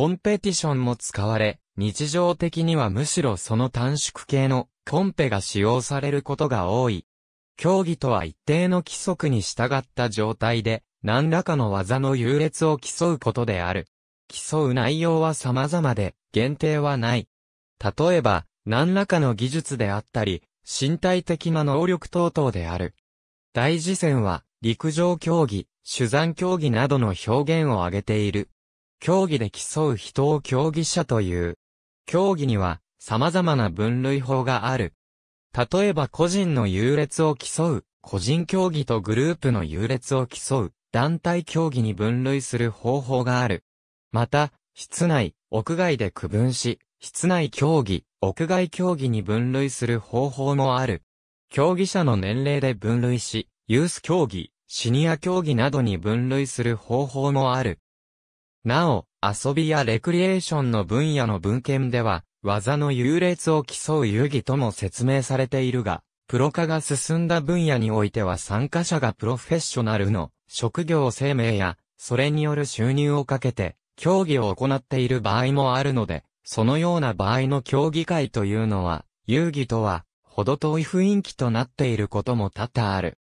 コンペティションも使われ、日常的にはむしろその短縮系のコンペが使用されることが多い。競技とは一定の規則に従った状態で、何らかの技の優劣を競うことである。競う内容は様々で、限定はない。例えば、何らかの技術であったり、身体的な能力等々である。大事戦は、陸上競技、手山競技などの表現を挙げている。競技で競う人を競技者という。競技には様々な分類法がある。例えば個人の優劣を競う、個人競技とグループの優劣を競う、団体競技に分類する方法がある。また、室内、屋外で区分し、室内競技、屋外競技に分類する方法もある。競技者の年齢で分類し、ユース競技、シニア競技などに分類する方法もある。なお、遊びやレクリエーションの分野の文献では、技の優劣を競う遊戯とも説明されているが、プロ化が進んだ分野においては参加者がプロフェッショナルの職業生命や、それによる収入をかけて、競技を行っている場合もあるので、そのような場合の競技会というのは、遊戯とは、ほど遠い雰囲気となっていることも多々ある。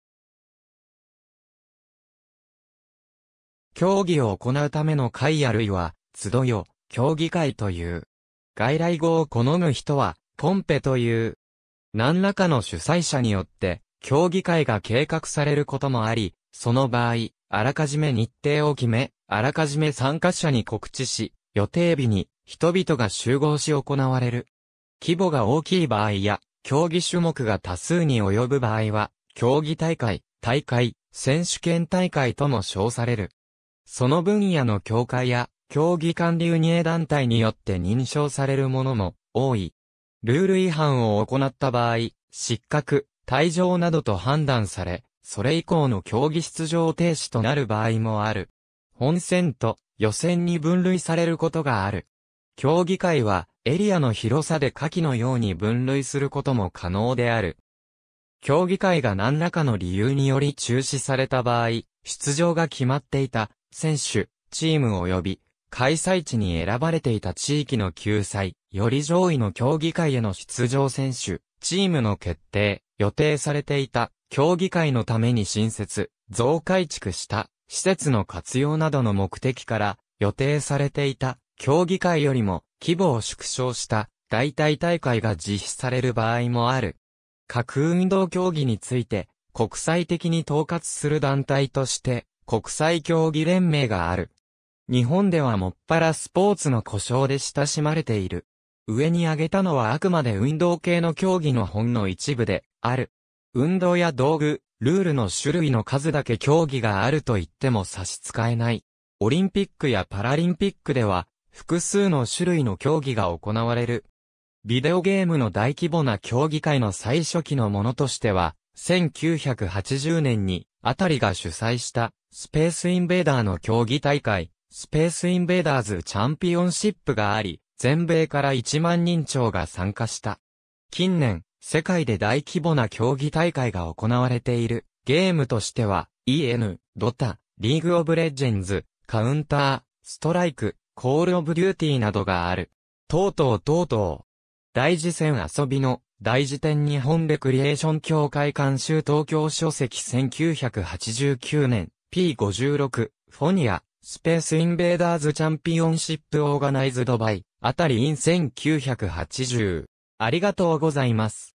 競技を行うための会あるいは、集よ、競技会という。外来語を好む人は、ポンペという。何らかの主催者によって、競技会が計画されることもあり、その場合、あらかじめ日程を決め、あらかじめ参加者に告知し、予定日に人々が集合し行われる。規模が大きい場合や、競技種目が多数に及ぶ場合は、競技大会、大会、選手権大会とも称される。その分野の協会や、競技管理運営団体によって認証されるものも多い。ルール違反を行った場合、失格、退場などと判断され、それ以降の競技出場停止となる場合もある。本戦と予選に分類されることがある。競技会はエリアの広さで下記のように分類することも可能である。競技会が何らかの理由により中止された場合、出場が決まっていた選手、チーム及び、開催地に選ばれていた地域の救済、より上位の競技会への出場選手、チームの決定、予定されていた、競技会のために新設、増改築した、施設の活用などの目的から、予定されていた、競技会よりも、規模を縮小した、代替大会が実施される場合もある。各運動競技について、国際的に統括する団体として、国際競技連盟がある。日本ではもっぱらスポーツの故障で親しまれている。上に挙げたのはあくまで運動系の競技の本の一部で、ある。運動や道具、ルールの種類の数だけ競技があると言っても差し支えない。オリンピックやパラリンピックでは、複数の種類の競技が行われる。ビデオゲームの大規模な競技会の最初期のものとしては、1980年に、あたりが主催したスペースインベーダーの競技大会、スペースインベーダーズチャンピオンシップがあり、全米から1万人超が参加した。近年、世界で大規模な競技大会が行われている。ゲームとしては、EN、ドタ、リーグオブレジェンズ、カウンター、ストライク、コールオブデューティーなどがある。とうとうとうとう。大事戦遊びの、大事典日本レクリエーション協会監修東京書籍1989年、P56、フォニア、スペースインベーダーズチャンピオンシップオーガナイズドバイ、あたりイン1980。ありがとうございます。